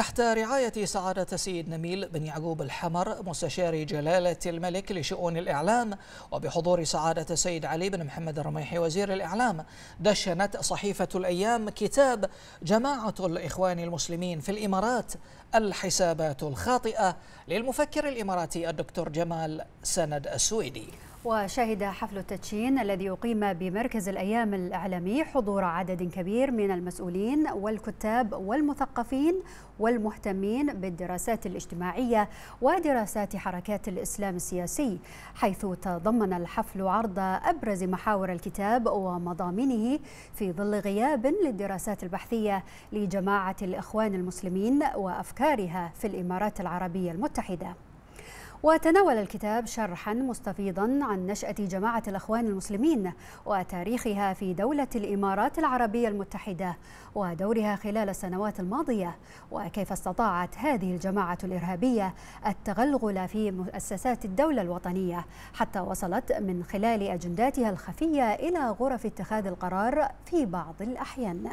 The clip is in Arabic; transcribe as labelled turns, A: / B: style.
A: تحت رعاية سعادة سيد نميل بن يعقوب الحمر مستشار جلالة الملك لشؤون الإعلام وبحضور سعادة سيد علي بن محمد الرميحي وزير الإعلام دشنت صحيفة الأيام كتاب جماعة الإخوان المسلمين في الإمارات الحسابات الخاطئة للمفكر الإماراتي الدكتور جمال سند السويدي
B: وشهد حفل التدشين الذي أقيم بمركز الأيام الإعلامي حضور عدد كبير من المسؤولين والكتاب والمثقفين والمهتمين بالدراسات الاجتماعية ودراسات حركات الإسلام السياسي حيث تضمن الحفل عرض أبرز محاور الكتاب ومضامنه في ظل غياب للدراسات البحثية لجماعة الإخوان المسلمين وأفكارها في الإمارات العربية المتحدة وتناول الكتاب شرحا مستفيضا عن نشأة جماعة الأخوان المسلمين وتاريخها في دولة الإمارات العربية المتحدة ودورها خلال السنوات الماضية وكيف استطاعت هذه الجماعة الإرهابية التغلغل في مؤسسات الدولة الوطنية حتى وصلت من خلال أجنداتها الخفية إلى غرف اتخاذ القرار في بعض الأحيان